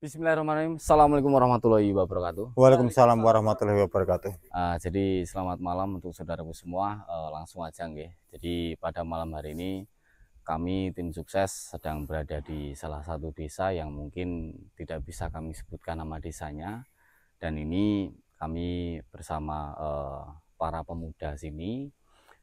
Bismillahirrahmanirrahim. Assalamualaikum warahmatullahi wabarakatuh. Waalaikumsalam warahmatullahi wabarakatuh. Uh, jadi selamat malam untuk saudaraku semua. Uh, langsung aja nggih. Jadi pada malam hari ini kami tim sukses sedang berada di salah satu desa yang mungkin tidak bisa kami sebutkan nama desanya. Dan ini kami bersama uh, para pemuda sini.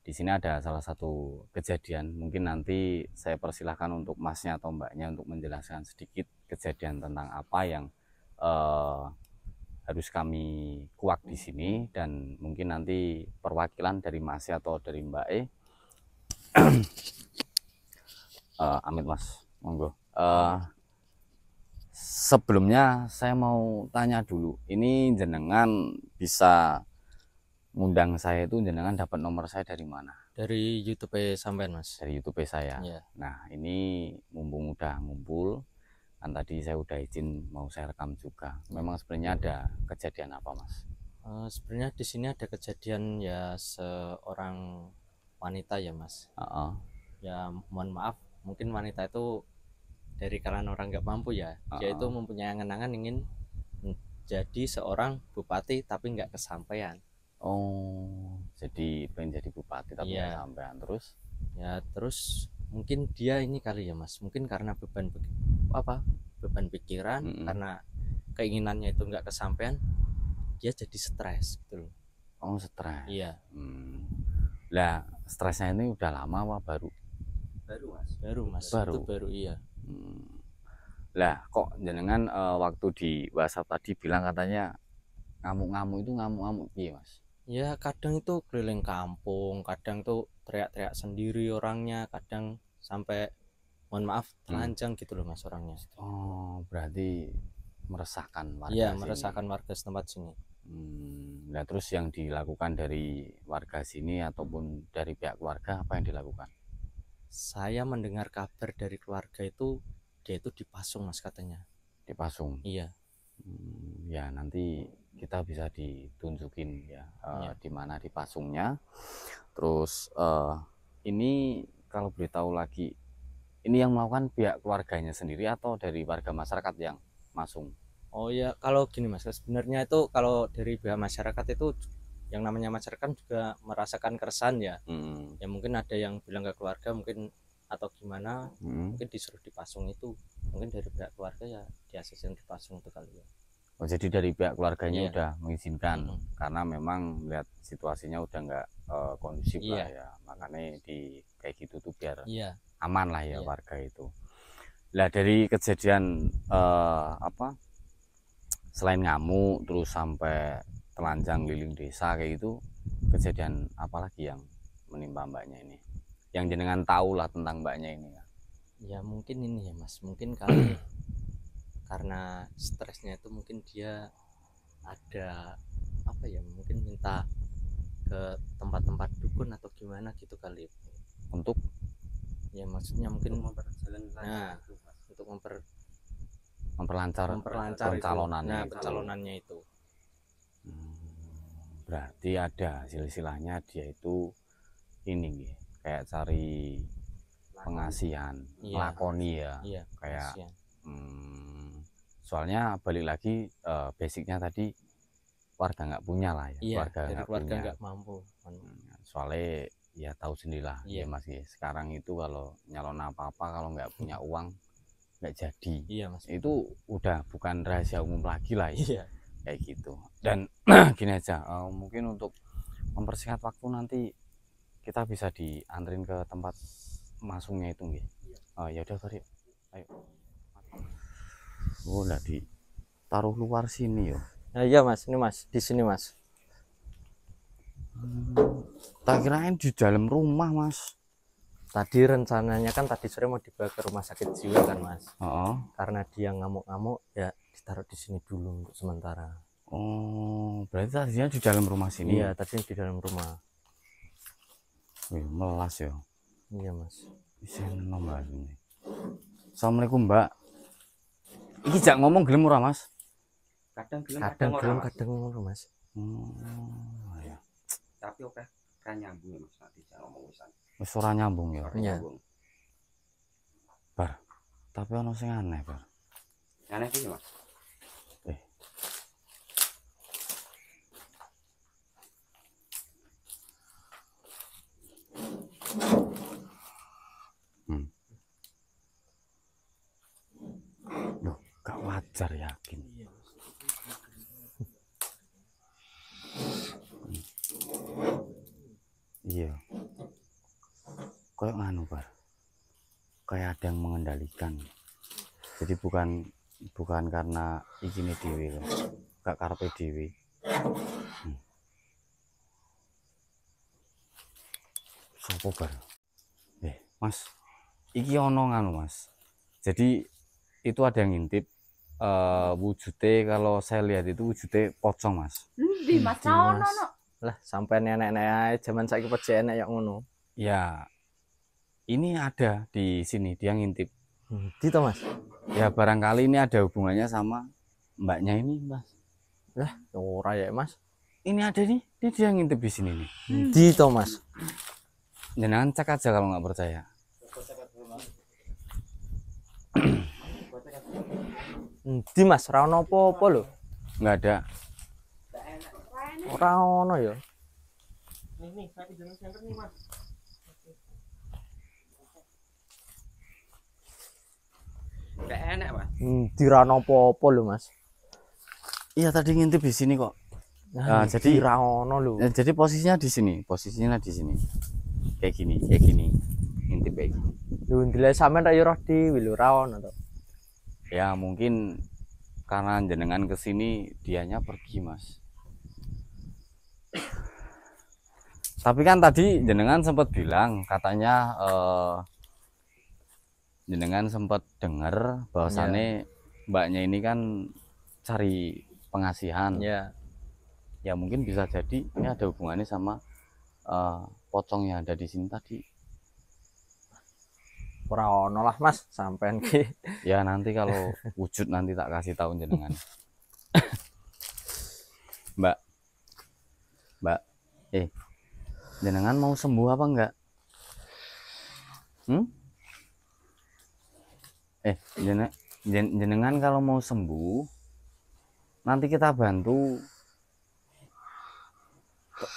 Di sini ada salah satu kejadian. Mungkin nanti saya persilahkan untuk masnya atau mbaknya untuk menjelaskan sedikit kejadian tentang apa yang uh, harus kami kuak di sini dan mungkin nanti perwakilan dari Mas e atau dari Mbak E uh, eh, amin Mas monggo uh, sebelumnya saya mau tanya dulu ini jenengan bisa ngundang saya itu jenengan dapat nomor saya dari mana dari YouTube sampean Mas dari YouTube saya ya. nah ini mumpung udah ngumpul kan tadi saya udah izin mau saya rekam juga memang sebenarnya ada kejadian apa mas uh, sebenarnya di sini ada kejadian ya seorang wanita ya mas uh -uh. ya mohon maaf mungkin wanita itu dari kalangan orang nggak mampu ya uh -uh. dia itu mempunyai kenangan ingin jadi seorang bupati tapi nggak kesampaian oh jadi pengen jadi bupati tapi iya. nggak yeah. kesampaian terus ya terus mungkin dia ini kali ya mas mungkin karena beban apa beban pikiran hmm. karena keinginannya itu nggak kesampaian dia jadi stres gitu loh oh stres iya hmm. lah stresnya ini udah lama wah baru baru mas baru mas baru itu baru iya hmm. lah kok jenengan uh, waktu di WhatsApp tadi bilang katanya ngamuk-ngamuk itu ngamuk-ngamuk iya mas ya kadang itu keliling kampung kadang tuh teriak-teriak sendiri orangnya kadang sampai mohon maaf telanjang hmm. gitu loh mas orangnya oh berarti meresahkan warga ya meresahkan warga setempat sini hmm. nah terus yang dilakukan dari warga sini ataupun dari pihak keluarga apa yang dilakukan saya mendengar kabar dari keluarga itu dia itu dipasung mas katanya dipasung iya hmm, ya nanti kita bisa ditunjukin ya, uh, di mana dipasungnya. Terus uh, ini kalau boleh tahu lagi, ini yang melakukan pihak keluarganya sendiri atau dari warga masyarakat yang masung? Oh ya, kalau gini mas, sebenarnya itu kalau dari pihak masyarakat itu yang namanya masyarakat kan juga merasakan keresan ya. Hmm. Ya mungkin ada yang bilang ke keluarga mungkin atau gimana, hmm. mungkin disuruh dipasung itu, mungkin dari pihak keluarga ya diasesin dipasung itu kali ya. Oh, jadi dari pihak keluarganya yeah. udah mengizinkan hmm. karena memang lihat situasinya udah nggak uh, kondusif yeah. lah iya. ya makanya di kayak gitu tuh biar yeah. aman lah ya yeah. warga itu. Lah dari kejadian uh, apa selain ngamuk terus sampai telanjang liling desa kayak gitu kejadian apa lagi yang menimpa mbaknya ini? Yang jenengan tahu lah tentang mbaknya ini ya? Ya mungkin ini ya mas mungkin kali karena stresnya itu mungkin dia ada apa ya mungkin minta ke tempat-tempat dukun atau gimana gitu kali untuk ya maksudnya mungkin untuk nah itu, untuk memper memperlancar, memperlancar pencalonannya nah, itu. Nah, pencalonannya itu hmm, berarti ada silsilahnya dia itu ini gitu kayak cari pengasihan lakoni, iya. lakoni ya iya, kayak hmm, soalnya balik lagi uh, basicnya tadi warga nggak punya lah ya iya, warga nggak punya gak mampu hmm, soalnya ya tahu sendirilah iya. iya. ya masih sekarang itu kalau nyalon apa apa kalau nggak punya uang nggak jadi iya mas itu udah bukan rahasia umum lagi lah ya iya. kayak gitu dan gini aja uh, mungkin untuk mempersingkat waktu nanti kita bisa diantrin ke tempat masuknya itu nggih. Iya. oh Uh, ya udah sorry. Ayo oh lah di taruh luar sini yo nah, iya mas ini mas di sini mas tak kirain di dalam rumah mas tadi rencananya kan tadi sore mau dibawa ke rumah sakit jiwa kan mas oh. karena dia ngamuk-ngamuk ya ditaruh di sini dulu untuk sementara oh berarti tadinya di dalam rumah sini iya tadi di dalam rumah Wih, melas ya iya mas bisa nomor ini assalamualaikum mbak Iki jak ngomong gelem ora, Mas? Kadang gelem, kadang, kadang gelem, kadang ngono, Mas. Hmm, ya. Tapi oke, kan nyambung ya, Mas, nanti jangan ngomong wisan. Wis ora nyambung ya. Iya. Bar. Tapi ono sing aneh, Bar. Aneh piye, Mas? ikan jadi bukan bukan karena ikine Dewi gak Karpe dewi. Hmm. sopo bar eh mas iki ono anu mas jadi itu ada yang ngintip uh, eh, wujudnya kalau saya lihat itu wujudnya pocong mas di masa gitu, nah, mas ono no lah sampai nenek-nenek zaman saya kepercayaan yang ngono ya ini ada di sini dia ngintip di gitu, mas? Ya barangkali ini ada hubungannya sama mbaknya ini mas. Lah, ya ora ya mas? Ini ada nih, ini dia yang ngintip di sini nih. Hmm. mas. Jangan cek aja kalau nggak percaya. Di mas, rano apa-apa Nggak ada. Rano ya. Ini, saya di jalan center nih mas. gak enak mas hmm, dirano popo lo mas iya tadi ngintip di sini kok nah, nah jadi dirano lo nah, jadi posisinya di sini posisinya di sini kayak gini kayak gini ngintip kayak gini lu ndelok sampean ra yo roh dhewe lho ra ono ya mungkin karena jenengan kesini dianya pergi mas tapi kan tadi jenengan sempat bilang katanya eh, jenengan sempat dengar bahwasannya yeah. mbaknya ini kan cari pengasihan yeah. ya mungkin bisa jadi ini ada hubungannya sama uh, pocong yang ada di sini tadi kurang lah mas sampai nanti ya nanti kalau wujud nanti tak kasih tahu jenengan mbak mbak eh jenengan mau sembuh apa enggak hmm? eh jeneng, jenengan kalau mau sembuh nanti kita bantu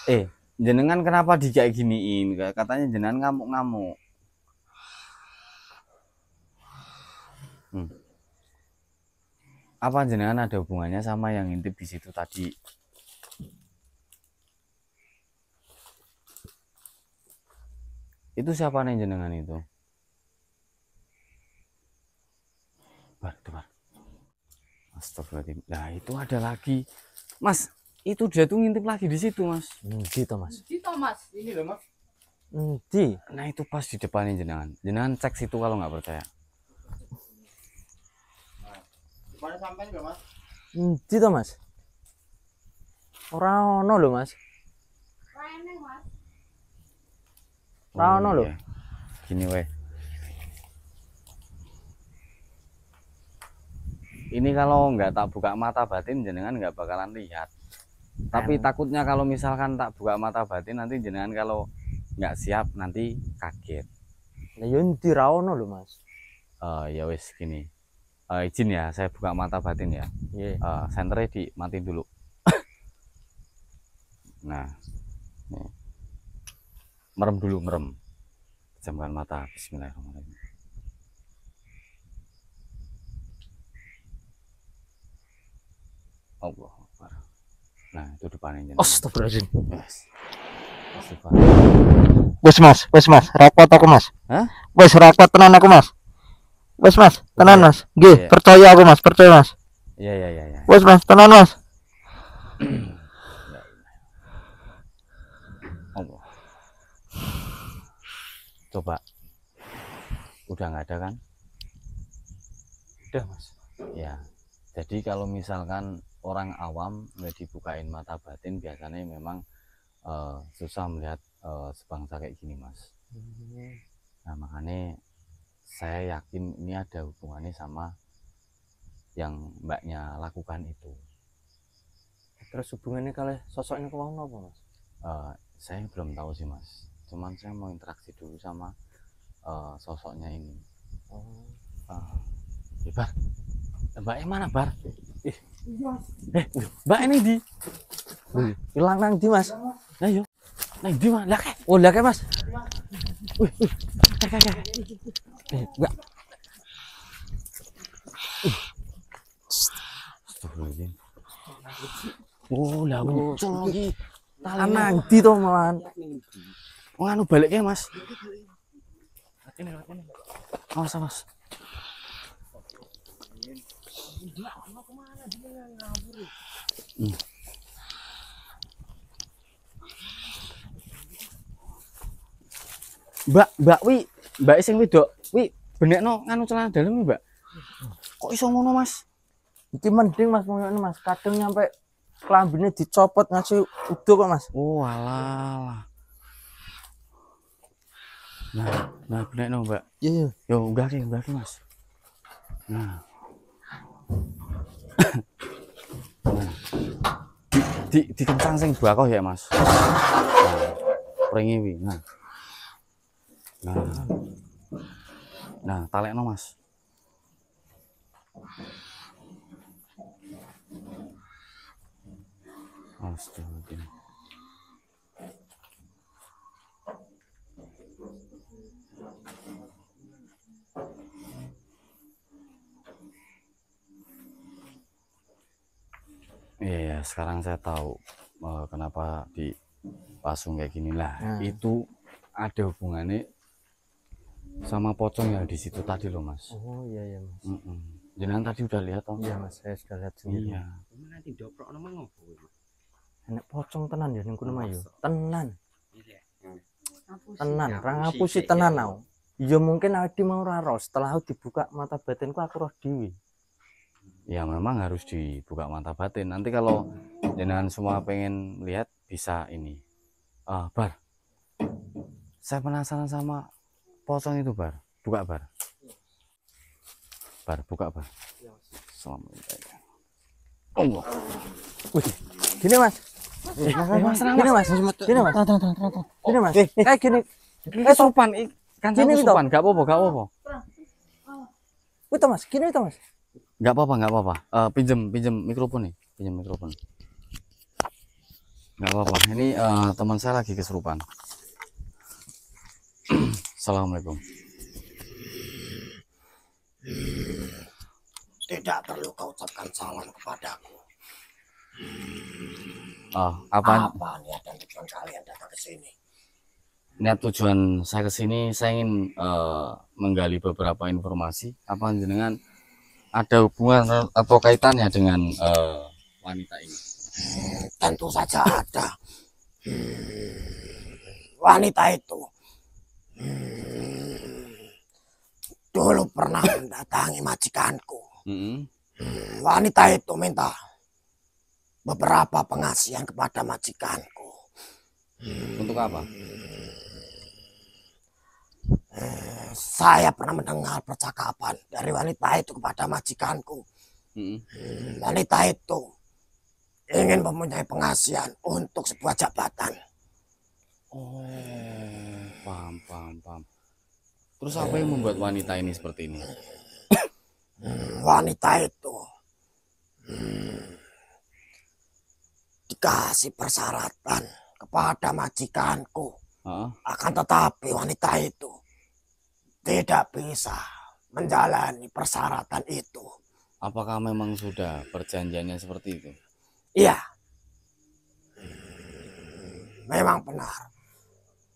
eh jenengan kenapa di kayak giniin katanya jenengan ngamuk-ngamuk hmm. apa jenengan ada hubungannya sama yang intip di situ tadi itu siapa nih jenengan itu Tebar, tebar. Astagfirullahaladzim. Nah, itu ada lagi. Mas, itu dia tuh ngintip lagi di situ, Mas. Di Thomas. Mas. Di Thomas. Mas. Ini loh, Mas. Di. Nah, itu pas di depannya jenengan. Jenengan cek situ kalau nggak percaya. Nah, sampai nggak, Mas? Di Mas. Orang ono lo, Mas. Orang nol lo. ono oh, iya. Gini, weh. ini kalau nggak tak buka mata batin jenengan nggak bakalan lihat tapi Amin. takutnya kalau misalkan tak buka mata batin nanti jenengan kalau nggak siap nanti kaget nah yun tirawono loh mas uh, ya wes gini uh, izin ya saya buka mata batin ya yeah. Iya. uh, senternya mati dulu nah merem dulu merem jamkan mata Bismillahirrahmanirrahim Allah Akbar. Nah, itu depannya. Astagfirullahaladzim. Yes. Wes Mas, wes Mas, rapat aku Mas. Hah? Wes rapat tenan aku Mas. Wes Mas, tenan iya. Mas. Nggih, iya. percaya aku Mas, percaya Mas. Iya iya iya iya. Wes Mas, tenan Mas. Allah. Coba. Udah nggak ada kan? Udah Mas. Ya. Jadi kalau misalkan orang awam nggak dibukain mata batin biasanya memang uh, susah melihat uh, sebangsa kayak gini mas mm-hmm. nah makanya saya yakin ini ada hubungannya sama yang mbaknya lakukan itu terus hubungannya kalau sosoknya kau apa mas uh, saya belum tahu sih mas cuman saya mau interaksi dulu sama uh, sosoknya ini oh. uh, ya, bar mbaknya mana bar Eh, Mbak ini di. Hilang nang di, Mas. Ayo. Nang di, Mas. Lah kae. Oh, lah kae, Mas. Wih, wih. Eh, enggak. Astagfirullahaladzim. Oh, lah oh, muncul lagi. Nang di to malahan. Nganu baliknya, Mas. Anu ini, ini. Awas, awas. Mbak, Mbak wi, Mbak sing wedok, wi benekno nganu celana dalam Mbak. Kok iso ngono, Mas? Iki mending Mas ngono Mas, kadang nyampe klambine dicopot ngasih udo kok Mas. Oh, alah. Nah, nah benekno Mbak. Iya, yeah. Yo, unggah ke, unggah ke, Mas. Nah di, di, di kencang sing bakoh ya mas nah, peringi nah nah nah no mas Astagfirullah. Iya, iya, sekarang saya tahu uh, kenapa pasung kayak gini lah. Hmm. Itu ada hubungannya sama pocong yang di situ tadi loh mas. Oh iya iya mas. Mm -mm. Jangan tadi udah lihat om? Iya mas, saya sudah lihat sendiri. Iya. Nanti doprok nama ngopo. Enak pocong tenan ya nengku nama yo. Ya? Tenan. Iya. Tenan, ra ngapusi tenan gitu. aku. Ya mungkin adi mau raro setelah dibuka mata batinku aku roh dewi ya memang harus dibuka mata batin nanti kalau jenengan semua pengen lihat bisa ini uh, bar saya penasaran sama pocong itu bar buka bar bar buka bar Allah wih gini mas Gini mas, gini mas, gini mas, mas, tenang, mas, gini mas, mas, gini, eh mas, gitu. kan mas, gitu. gak mas, apa mas, apa mas, Wih, mas, gini, mas, nggak apa-apa nggak apa-apa uh, pinjem pinjem mikrofon nih pinjem mikrofon nggak apa-apa ini uh, teman saya lagi kesurupan assalamualaikum tidak perlu kau ucapkan salam kepadaku oh ah, apa apa niat dan tujuan kalian datang ke sini niat tujuan saya ke sini saya ingin uh, menggali beberapa informasi apa jenengan ada hubungan atau kaitannya dengan uh, wanita ini? Tentu saja ada. Hmm, wanita itu hmm, dulu pernah mendatangi majikanku. Hmm. wanita itu minta beberapa pengasihan kepada majikanku. Untuk apa? Hmm, Eh, saya pernah mendengar percakapan dari wanita itu kepada majikanku. Hmm. wanita itu ingin mempunyai pengasihan untuk sebuah jabatan. Oh, paham, paham, paham. Terus apa yang eh. membuat wanita ini seperti ini? Hmm, wanita itu hmm, dikasih persyaratan kepada majikanku Huh? Akan tetapi wanita itu tidak bisa menjalani persyaratan itu. Apakah memang sudah perjanjiannya seperti itu? Iya. Memang benar.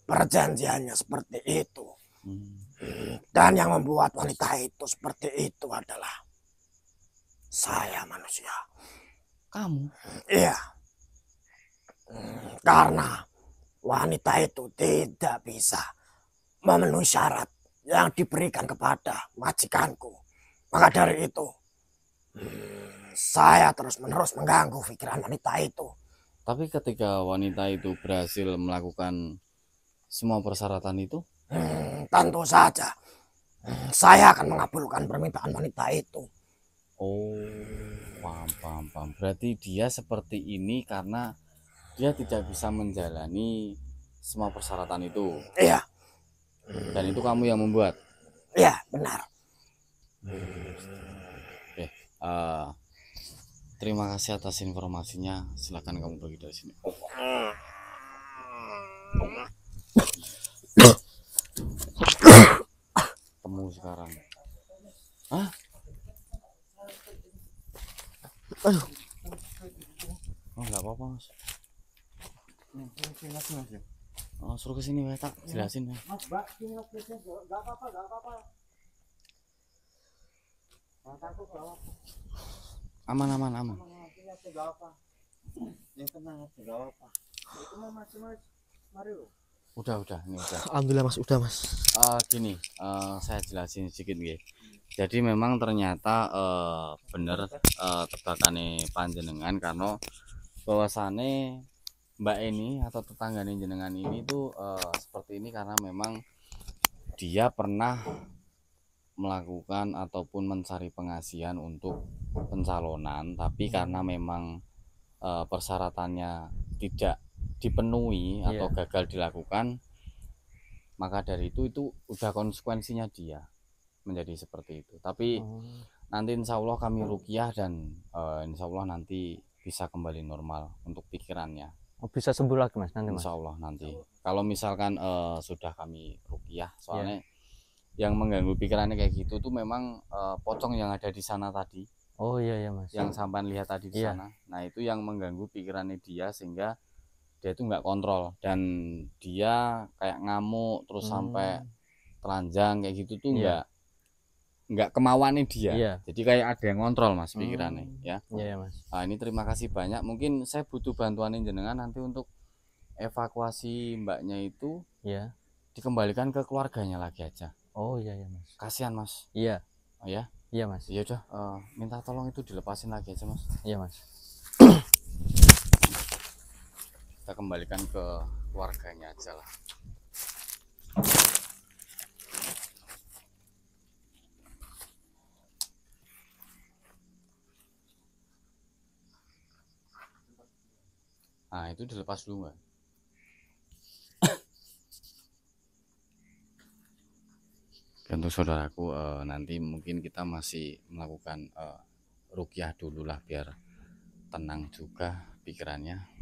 Perjanjiannya seperti itu. Hmm. Dan yang membuat wanita itu seperti itu adalah saya manusia. Kamu? Iya. Karena wanita itu tidak bisa memenuhi syarat yang diberikan kepada majikanku. Maka dari itu, hmm, saya terus-menerus mengganggu pikiran wanita itu. Tapi ketika wanita itu berhasil melakukan semua persyaratan itu? Hmm, tentu saja. Hmm, saya akan mengabulkan permintaan wanita itu. Oh, pam pam pam Berarti dia seperti ini karena dia tidak bisa menjalani semua persyaratan itu. Iya. Dan itu kamu yang membuat. Iya, benar. Oke, uh, terima kasih atas informasinya. Silakan kamu pergi dari sini. Kamu sekarang. Hah? Aduh. Oh, enggak apa-apa, Mas. Oh, suruh ke sini, tak jelasin. Mas, Mbak, sini enggak apa-apa, enggak apa-apa. Aman, aman, aman. apa? Udah, udah, ini udah. Alhamdulillah, Mas, udah, Mas. Uh, gini, uh, saya jelasin sedikit, nggih. Jadi memang ternyata uh, bener uh, tebakane panjenengan karena bahwasannya Mbak ini atau tetangga nih jenengan ini tuh uh, seperti ini karena memang dia pernah melakukan ataupun mencari pengasihan untuk pencalonan tapi iya. karena memang uh, persyaratannya tidak dipenuhi iya. atau gagal dilakukan maka dari itu itu udah konsekuensinya dia menjadi seperti itu tapi oh. nanti insya Allah kami rukiah dan uh, insya Allah nanti bisa kembali normal untuk pikirannya Oh, bisa sembuh lagi mas nanti mas. Insya Allah nanti. Kalau misalkan uh, sudah kami rukiah, iya. soalnya yeah. yang mengganggu pikirannya kayak gitu tuh memang uh, pocong yang ada di sana tadi. Oh iya iya mas. Yang sampan lihat tadi di yeah. sana. Nah itu yang mengganggu pikirannya dia sehingga dia itu nggak kontrol dan dia kayak ngamuk terus hmm. sampai telanjang kayak gitu tuh iya. nggak nggak nih dia. Iya. Jadi kayak ada yang ngontrol Mas pikirannya hmm. ya. Iya, iya Mas. Nah, ini terima kasih banyak. Mungkin saya butuh bantuan jenengan nanti untuk evakuasi mbaknya itu ya dikembalikan ke keluarganya lagi aja. Oh iya iya Mas. Kasihan Mas. Iya. Oh ya. Iya Mas. Iya udah uh, minta tolong itu dilepasin lagi aja Mas. Iya Mas. Kita kembalikan ke keluarganya aja lah. nah itu dilepas dulu nggak tentu saudaraku uh, nanti mungkin kita masih melakukan uh, eh, rukyah dululah biar tenang juga pikirannya